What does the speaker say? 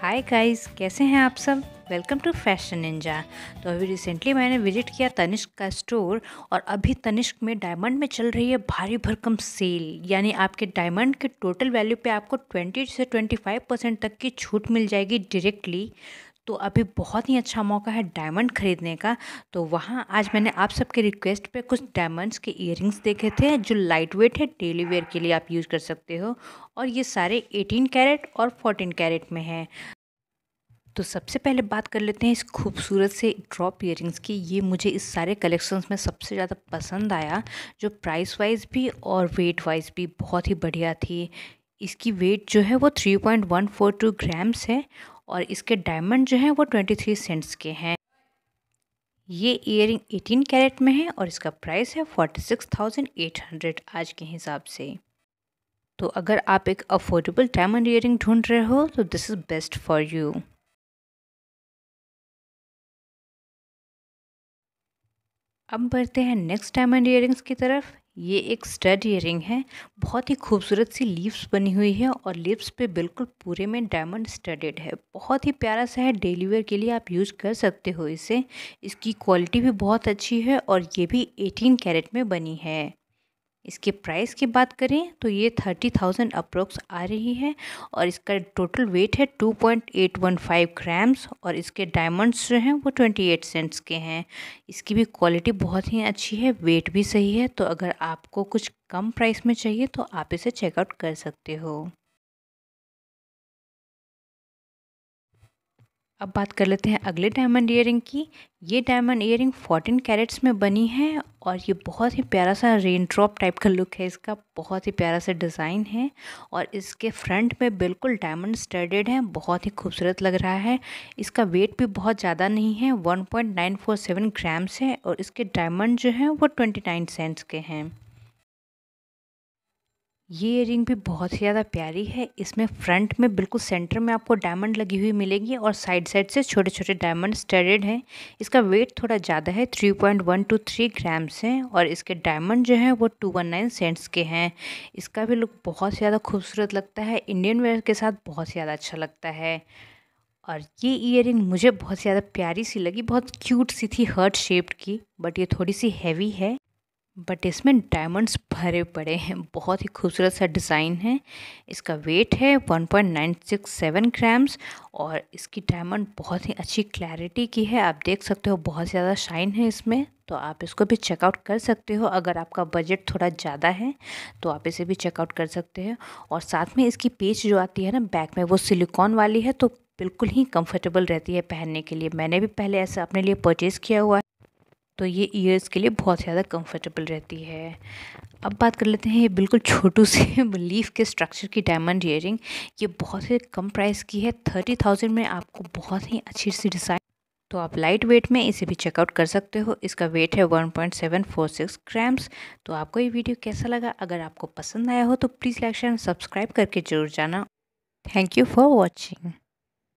hi guys कैसे हैं आप सब वेलकम टू फैशन इंजा तो अभी रिसेंटली मैंने विजिट किया तनिष्क का स्टोर और अभी तनिष्क में डायमंड में चल रही है भारी भरकम सेल यानी आपके डायमंड के टोटल वैल्यू पे आपको 20 से 25 परसेंट तक की छूट मिल जाएगी डायरेक्टली तो अभी बहुत ही अच्छा मौका है डायमंड ख़रीदने का तो वहाँ आज मैंने आप सबके रिक्वेस्ट पे कुछ डायमंड्स के इयर देखे थे जो लाइट वेट है डेली वेयर के लिए आप यूज़ कर सकते हो और ये सारे 18 कैरेट और 14 कैरेट में हैं तो सबसे पहले बात कर लेते हैं इस खूबसूरत से ड्रॉप ईयरिंग्स की ये मुझे इस सारे कलेक्शंस में सबसे ज़्यादा पसंद आया जो प्राइस वाइज भी और वेट वाइज भी बहुत ही बढ़िया थी इसकी वेट जो है वो 3.142 ग्राम्स है और इसके डायमंड जो हैं वो ट्वेंटी थ्री सेंट्स के हैं ये इयर रिंग एटीन कैरेट में है और इसका प्राइस है forty six thousand eight hundred आज के हिसाब से तो अगर आप एक अफोर्डेबल डायमंड इयर रिंग ढूंढ रहे हो तो this is best for you अब बढ़ते हैं नेक्स्ट डायमंड इयर की तरफ ये एक स्टड ईयरिंग है बहुत ही खूबसूरत सी लीव्स बनी हुई है और लिप्स पे बिल्कुल पूरे में डायमंड स्टडेड है बहुत ही प्यारा सा है डेली वेयर के लिए आप यूज़ कर सकते हो इसे इसकी क्वालिटी भी बहुत अच्छी है और ये भी 18 कैरेट में बनी है इसके प्राइस की बात करें तो ये थर्टी थाउजेंड अप्रोक्स आ रही है और इसका टोटल वेट है two point eight one five grams और इसके डायमंड्स जो हैं वो ट्वेंटी एट सेंट्स के हैं इसकी भी क्वालिटी बहुत ही अच्छी है वेट भी सही है तो अगर आपको कुछ कम प्राइस में चाहिए तो आप इसे चेकआउट कर सकते हो अब बात कर लेते हैं अगले डायमंड ईयरिंग की ये डायमंड ईयरिंग फोर्टीन कैरेट्स में बनी है और ये बहुत ही प्यारा सा रेन ड्रॉप टाइप का लुक है इसका बहुत ही प्यारा सा डिज़ाइन है और इसके फ्रंट में बिल्कुल डायमंड स्टडेड है बहुत ही खूबसूरत लग रहा है इसका वेट भी बहुत ज़्यादा नहीं है सेवन ग्राम्स है और इसके डायमंड जो हैं वो नाइन सेंट्स के हैं ये ईयर भी बहुत ही ज़्यादा प्यारी है इसमें फ्रंट में बिल्कुल सेंटर में आपको डायमंड लगी हुई मिलेगी और साइड साइड से छोटे छोटे डायमंड स्टेडेड हैं इसका वेट थोड़ा ज़्यादा है three point one two three grams हैं और इसके डायमंड जो हैं वो टू वन नाइन सेंट्स के हैं इसका भी लुक बहुत ज़्यादा खूबसूरत लगता है इंडियन वेयर के साथ बहुत ज़्यादा अच्छा लगता है और ये इयर मुझे बहुत ज़्यादा प्यारी सी लगी बहुत क्यूट सी थी हर्ट शेप्ड की बट ये थोड़ी सी हैवी है बट इसमें डायमंड्स भरे पड़े हैं बहुत ही खूबसूरत सा डिज़ाइन है इसका वेट है 1.967 ग्राम्स और इसकी डायमंड बहुत ही अच्छी क्लैरिटी की है आप देख सकते हो बहुत ज़्यादा शाइन है इसमें तो आप इसको भी चेकआउट कर सकते हो अगर आपका बजट थोड़ा ज़्यादा है तो आप इसे भी चेकआउट कर सकते हैं और साथ में इसकी पेच जो आती है ना बैक में वो सिलिकॉन वाली है तो बिल्कुल ही कंफर्टेबल रहती है पहनने के लिए मैंने भी पहले ऐसा अपने लिए परचेज़ किया हुआ है तो ये ईयर्स के लिए बहुत ज़्यादा कंफर्टेबल रहती है अब बात कर लेते हैं ये बिल्कुल छोटू से लीफ के स्ट्रक्चर की डायमंड ईयरिंग ये बहुत ही कम प्राइस की है थर्टी थाउजेंड में आपको बहुत ही अच्छी सी डिज़ाइन तो आप लाइट वेट में इसे भी चेकआउट कर सकते हो इसका वेट है 1.746 ग्राम्स तो आपको ये वीडियो कैसा लगा अगर आपको पसंद आया हो तो प्लीज़ लाइक शेयर सब्सक्राइब करके जरूर जाना थैंक यू फॉर वॉचिंग